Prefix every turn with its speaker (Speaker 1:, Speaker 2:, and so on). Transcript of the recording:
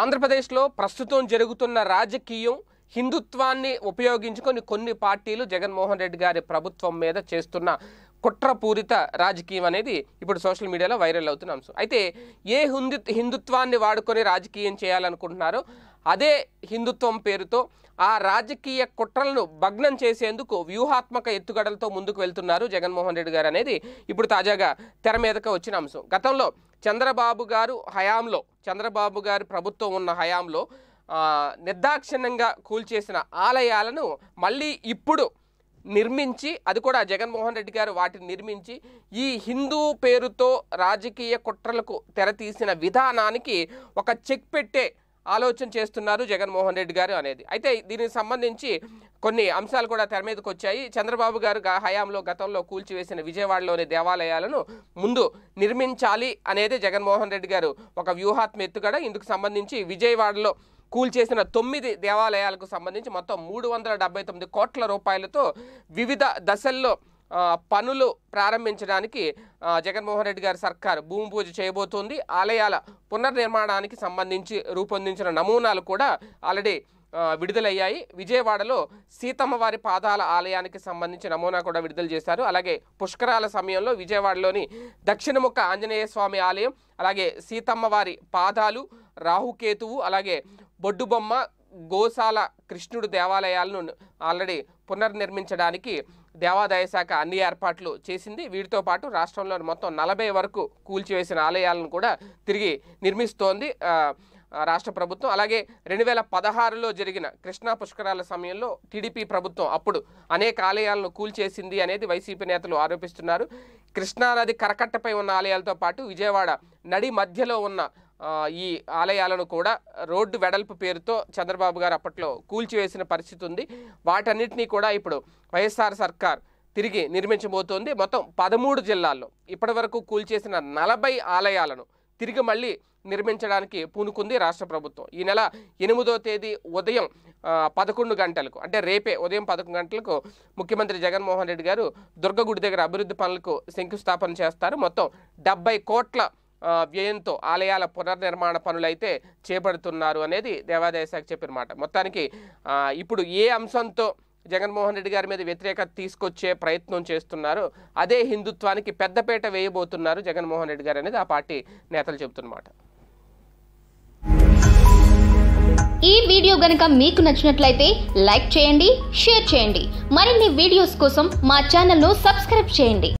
Speaker 1: ఆంధ్రప్రదేశ్లో ప్రస్తుతం జరుగుతున్న రాజకీయం హిందుత్వాన్ని ఉపయోగించుకొని కొన్ని పార్టీలు జగన్మోహన్ రెడ్డి గారి ప్రభుత్వం మీద చేస్తున్న కుట్రపూరిత రాజకీయం అనేది ఇప్పుడు సోషల్ మీడియాలో వైరల్ అవుతున్న అంశం అయితే ఏ హిందు హిందుత్వాన్ని వాడుకొని రాజకీయం చేయాలనుకుంటున్నారో అదే హిందుత్వం పేరుతో ఆ రాజకీయ కుట్రలను భగ్నం చేసేందుకు వ్యూహాత్మక ఎత్తుగడలతో ముందుకు వెళ్తున్నారు జగన్మోహన్ రెడ్డి గారు అనేది ఇప్పుడు తాజాగా తెర మీదకు వచ్చిన అంశం గతంలో చంద్రబాబు గారు హయాంలో చంద్రబాబు గారు ప్రభుత్వం ఉన్న హయాంలో నిర్దాక్షిణ్యంగా కూల్చేసిన ఆలయాలను మళ్ళీ ఇప్పుడు నిర్మించి అది కూడా జగన్మోహన్ రెడ్డి గారు వాటిని నిర్మించి ఈ హిందూ పేరుతో రాజకీయ కుట్రలకు తెర తీసిన విధానానికి ఒక చెక్ పెట్టే ఆలోచన చేస్తున్నారు జగన్మోహన్ రెడ్డి గారు అనేది అయితే దీనికి సంబంధించి కొన్ని అంశాలు కూడా తెర మీదకి వచ్చాయి చంద్రబాబు గారు హయాంలో గతంలో కూల్చివేసిన విజయవాడలోని దేవాలయాలను ముందు నిర్మించాలి అనేది జగన్మోహన్ రెడ్డి గారు ఒక వ్యూహాత్మ ఎత్తుగడ ఇందుకు సంబంధించి విజయవాడలో కూల్చేసిన తొమ్మిది దేవాలయాలకు సంబంధించి మొత్తం మూడు వందల డెబ్బై తొమ్మిది కోట్ల రూపాయలతో వివిధ దశల్లో పనులు ప్రారంభించడానికి జగన్మోహన్ రెడ్డి గారి సర్కార్ భూమి పూజ చేయబోతోంది ఆలయాల పునర్నిర్మాణానికి సంబంధించి రూపొందించిన నమూనాలు కూడా ఆల్రెడీ విడుదలయ్యాయి విజయవాడలో సీతమ్మవారి పాదాల ఆలయానికి సంబంధించి నమూనా కూడా విడుదల చేశారు అలాగే పుష్కరాల సమయంలో విజయవాడలోని దక్షిణముఖ ఆంజనేయ స్వామి ఆలయం అలాగే సీతమ్మవారి పాదాలు రాహుకేతువు అలాగే బొడ్డుబొమ్మ గోశాల కృష్ణుడు దేవాలయాలను ఆల్రెడీ పునర్నిర్మించడానికి దేవాదాయ శాఖ అన్ని ఏర్పాట్లు చేసింది వీటితో పాటు రాష్ట్రంలోని మొత్తం నలభై వరకు కూల్చివేసిన ఆలయాలను కూడా తిరిగి నిర్మిస్తోంది రాష్ట్ర ప్రభుత్వం అలాగే రెండు వేల పదహారులో జరిగిన కృష్ణా పుష్కరాల సమయంలో టీడీపీ ప్రభుత్వం అప్పుడు అనేక ఆలయాలను కూల్చేసింది అనేది వైసీపీ నేతలు ఆరోపిస్తున్నారు కృష్ణానది కరకట్టపై ఉన్న ఆలయాలతో పాటు విజయవాడ నడి మధ్యలో ఉన్న ఈ ఆలయాలను కూడా రోడ్డు వెడల్పు పేరుతో చంద్రబాబు గారు అప్పట్లో కూల్చివేసిన పరిస్థితి ఉంది వాటన్నిటినీ కూడా ఇప్పుడు వైఎస్ఆర్ సర్కార్ తిరిగి నిర్మించబోతోంది మొత్తం పదమూడు జిల్లాల్లో ఇప్పటివరకు కూల్చేసిన నలభై ఆలయాలను తిరిగి మళ్ళీ నిర్మించడానికి పూనుకుంది రాష్ట్ర ప్రభుత్వం ఈ నెల ఎనిమిదో తేదీ ఉదయం పదకొండు గంటలకు అంటే రేపే ఉదయం పదకొండు గంటలకు ముఖ్యమంత్రి జగన్మోహన్ రెడ్డి గారు దుర్గగుడి దగ్గర అభివృద్ధి పనులకు శంకుస్థాపన చేస్తారు మొత్తం డెబ్బై కోట్ల వ్యయంతో ఆలయాల పునర్నిర్మాణ పనులైతే చేపడుతున్నారు అనేది దేవాదాయ శాఖ చెప్పిన మాట మొత్తానికి ఇప్పుడు ఏ అంశంతో జగన్మోహన్ రెడ్డి గారి మీద వ్యతిరేకత తీసుకొచ్చే ప్రయత్నం చేస్తున్నారు అదే హిందుత్వానికి పెద్దపేట వేయబోతున్నారు జగన్మోహన్ రెడ్డి గారు అనేది ఆ పార్టీ నేతలు చెబుతున్నమాట ఈ వీడియో గనక మీకు నచ్చినట్లయితే లైక్ చేయండి షేర్ చేయండి మరిన్ని వీడియోస్ కోసం మా ఛానల్ను సబ్స్క్రైబ్ చేయండి